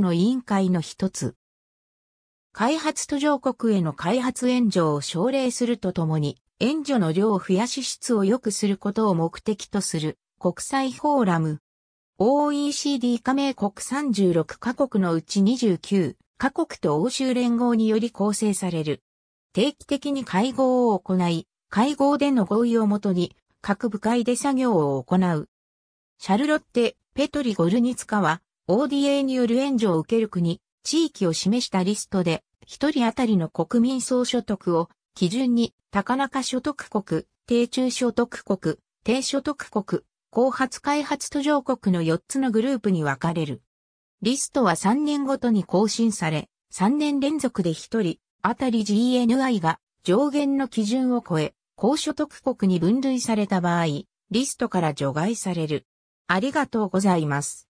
の委員会の一つ。開発途上国への開発援助を奨励するとともに、援助の量を増やし質を良くすることを目的とする国際フォーラム。OECD 加盟国36カ国のうち29カ国と欧州連合により構成される。定期的に会合を行い、会合での合意をもとに各部会で作業を行う。シャルロッテ・ペトリ・ゴルニツカは ODA による援助を受ける国、地域を示したリストで、一人当たりの国民総所得を基準に、高中所得国、低中所得国、低所得国、後発開発途上国の4つのグループに分かれる。リストは3年ごとに更新され、3年連続で一人、当たり GNI が上限の基準を超え、高所得国に分類された場合、リストから除外される。ありがとうございます。